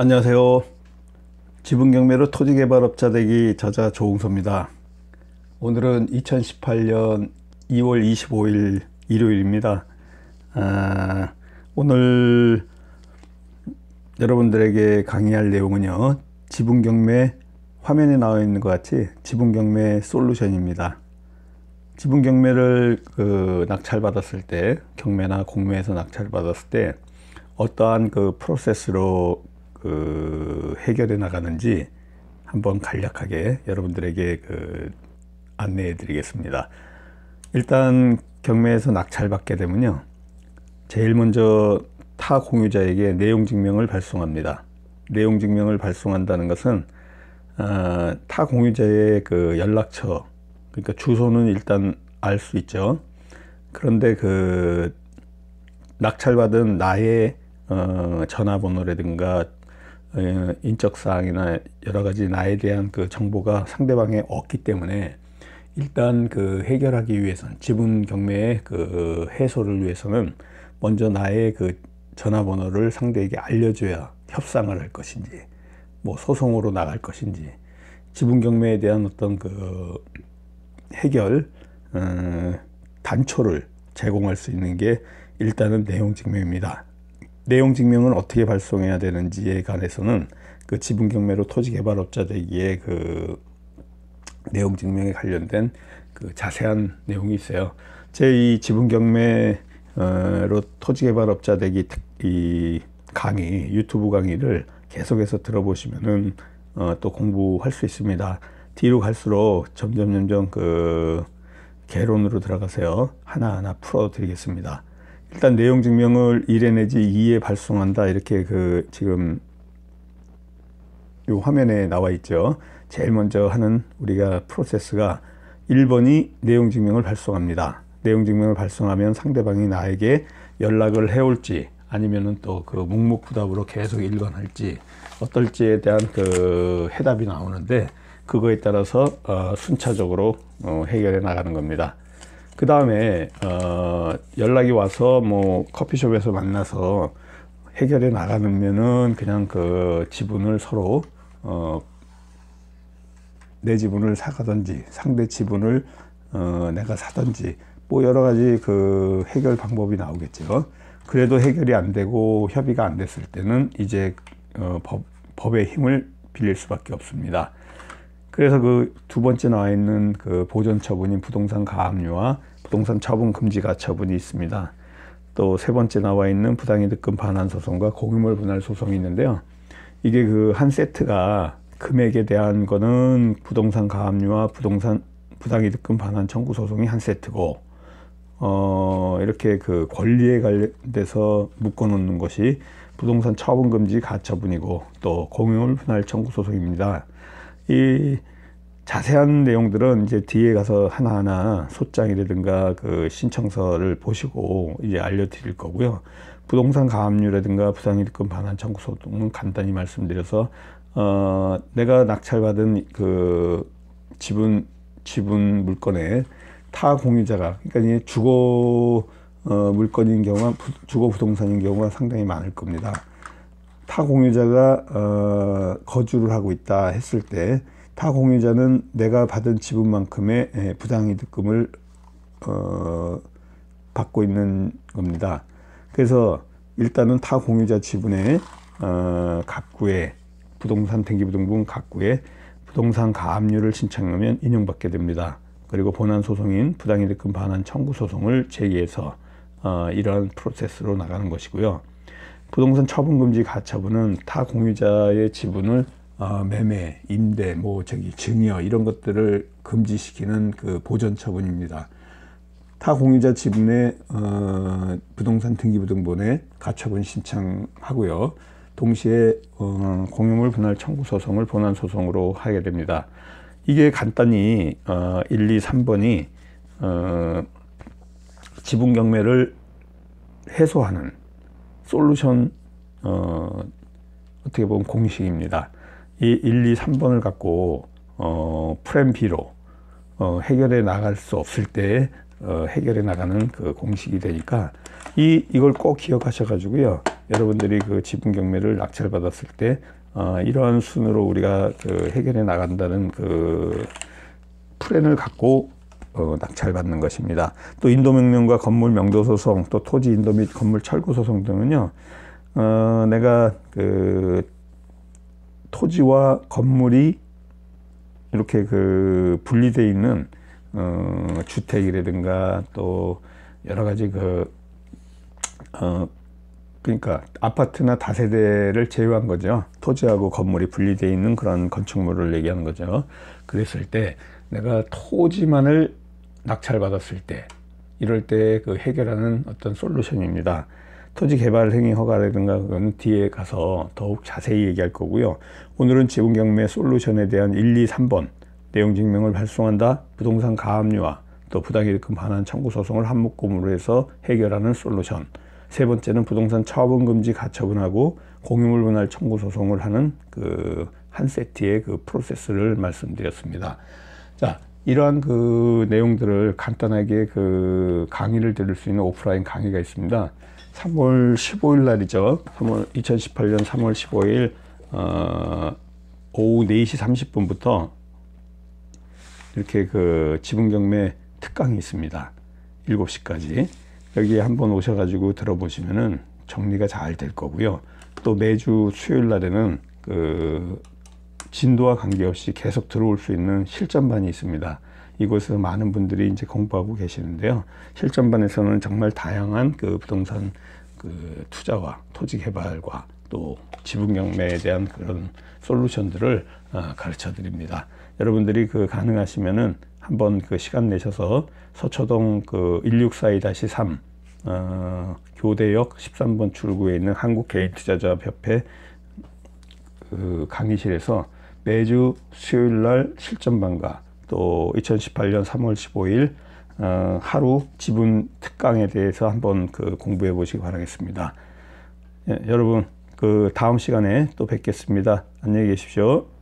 안녕하세요. 지분경매로 토지개발업자 되기 저자 조홍섭입니다. 오늘은 2018년 2월 25일 일요일입니다. 아, 오늘 여러분들에게 강의할 내용은요. 지분경매 화면에 나와 있는 것 같이 지분경매 솔루션입니다. 지분경매를 그 낙찰받았을 때 경매나 공매에서 낙찰받았을 때 어떠한 그 프로세스로 그 해결해 나가는지 한번 간략하게 여러분들에게 그 안내해 드리겠습니다. 일단 경매에서 낙찰 받게 되면요. 제일 먼저 타 공유자에게 내용 증명을 발송합니다. 내용 증명을 발송한다는 것은 아, 타 공유자의 그 연락처 그러니까 주소는 일단 알 수 있죠. 그런데 그 낙찰받은 나의 어, 전화번호라든가 예, 인적사항이나 여러 가지 나에 대한 그 정보가 상대방에 없기 때문에 일단 그 해결하기 위해선 지분 경매의 그 해소를 위해서는 먼저 나의 그 전화번호를 상대에게 알려줘야 협상을 할 것인지 뭐 소송으로 나갈 것인지 지분 경매에 대한 어떤 그 해결 어, 단초를 제공할 수 있는 게 일단은 내용 증명입니다. 내용 증명은 어떻게 발송해야 되는지에 관해서는 그 지분 경매로 토지 개발업자 되기의그 내용 증명에 관련된 그 자세한 내용이 있어요. 제 이 지분 경매로 토지 개발업자 대기 이 강의 유튜브 강의를 계속해서 들어보시면은 어, 또 공부할 수 있습니다. 뒤로 갈수록 점점 점점 그 개론으로 들어가세요. 하나하나 풀어 드리겠습니다. 일단 내용 증명을 1회 내지 2회 발송한다 이렇게 그 지금 요 화면에 나와 있죠 제일 먼저 하는 우리가 프로세스가 1번이 내용 증명을 발송합니다 내용 증명을 발송하면 상대방이 나에게 연락을 해올지 아니면은 또 그 묵묵부답으로 계속 일관할지 어떨지에 대한 그 해답이 나오는데 그거에 따라서 어, 순차적으로 어, 해결해 나가는 겁니다. 그 다음에 어, 연락이 와서 뭐 커피숍에서 만나서 해결해 나가면은 그냥 그 지분을 서로 어, 내 지분을 사가든지 상대 지분을 어, 내가 사든지 뭐 여러 가지 그 해결 방법이 나오겠죠. 그래도 해결이 안 되고 협의가 안 됐을 때는 이제 어, 법, 법의 힘을 빌릴 수밖에 없습니다. 그래서 그 두 번째 나와 있는 그보전 처분인 부동산 가압류와 부동산 처분 금지가 처분이 있습니다. 또 세 번째 나와 있는 부당이득금 반환 소송과 고규모 분할 소송이 있는데요. 이게 그 한 세트가 금액에 대한 거는 부동산 가압류와 부동산 부당이득금 반환 청구 소송이 한 세트고 어 이렇게 그 권리에 관련돼서 묶어놓는 것이 부동산 처분 금지 가처분이고 또 공유물 분할 청구 소송입니다. 이 자세한 내용들은 이제 뒤에 가서 하나하나 소장이라든가 그 신청서를 보시고 이제 알려드릴 거고요. 부동산 가압류라든가 부상이득금 반환 청구소 등은 간단히 말씀드려서 어, 내가 낙찰받은 그 지분 지분 물건에 타 공유자가 그러니까 주거 어, 물건인 경우가 주거 부동산인 경우가 상당히 많을 겁니다. 타 공유자가 어, 거주를 하고 있다 했을 때 타 공유자는 내가 받은 지분만큼의 예, 부당이득금을 어, 받고 있는 겁니다. 그래서 일단은 타 공유자 지분의 어, 각구에 부동산 등기부등본 각구에 부동산 가압류를 신청하면 인용받게 됩니다. 그리고 본안 소송인 부당이득금 반환 청구 소송을 제기해서 어, 이러한 프로세스로 나가는 것이고요. 부동산 처분금지 가처분은 타 공유자의 지분을 어, 매매, 임대, 뭐 저기 증여 이런 것들을 금지시키는 그 보전 처분입니다. 타 공유자 지분의 어, 부동산 등기부등본에 가처분 신청하고요. 동시에 어, 공유물 분할 청구 소송을 본안 소송으로 하게 됩니다. 이게 간단히 어, 1, 2, 3번이 어, 지분 경매를 해소하는 솔루션 어, 어 떻게 보면 공식입니다. 이 1, 2, 3번을 갖고 어, 프렘 B로 어, 해결해 나갈 수 없을 때 어, 해결해 나가는 그 공식이 되니까 이 이걸 꼭 기억하셔가지고요. 여러분들이 그 지분 경매를 낙찰 받았을 때 어, 이러한 순으로 우리가 그 해결해 나간다는 그 플랜을 갖고 어, 낙찰받는 것입니다. 또 인도명령과 건물 명도 소송, 또 토지 인도 및 건물 철거 소송 등은요, 어, 내가 그 토지와 건물이 이렇게 그 분리돼 있는 어, 주택이라든가 또 여러 가지 그 어, 그러니까 아파트나 다세대를 제외한 거죠. 토지하고 건물이 분리되어 있는 그런 건축물을 얘기하는 거죠. 그랬을 때 내가 토지만을 낙찰받았을 때 이럴 때 그 해결하는 어떤 솔루션입니다. 토지 개발 행위 허가라든가 그건 뒤에 가서 더욱 자세히 얘기할 거고요. 오늘은 지분 경매 솔루션에 대한 1, 2, 3번 내용 증명을 발송한다. 부동산 가압류와 또 부당이득금 반환 청구 소송을 한묶음으로 해서 해결하는 솔루션. 세 번째는 부동산 처분 금지 가처분하고 공유물 분할 청구 소송을 하는 그 한 세트의 그 프로세스를 말씀드렸습니다. 자, 이러한 그 내용들을 간단하게 그 강의를 들을 수 있는 오프라인 강의가 있습니다. 3월 15일 날이죠. 3월 2018년 3월 15일 어, 오후 4시 30분부터 이렇게 그 지분경매 특강이 있습니다. 7시까지 여기에 한번 오셔가지고 들어보시면은 정리가 잘 될 거고요. 또 매주 수요일 날에는 그 진도와 관계없이 계속 들어올 수 있는 실전반이 있습니다. 이곳에서 많은 분들이 이제 공부하고 계시는데요. 실전반에서는 정말 다양한 그 부동산 그 투자와 토지 개발과 또 지분 경매에 대한 그런 솔루션들을 아, 가르쳐 드립니다. 여러분들이 그 가능하시면은 한번 그 시간 내셔서 서초동 그1642-3 어, 교대역 13번 출구에 있는 한국개인투자자협회 그 강의실에서 매주 수요일 날 실전 방과 또 2018년 3월 15일 하루 지분 특강에 대해서 한번 그 공부해 보시기 바라겠습니다. 예, 여러분 그 다음 시간에 또 뵙겠습니다. 안녕히 계십시오.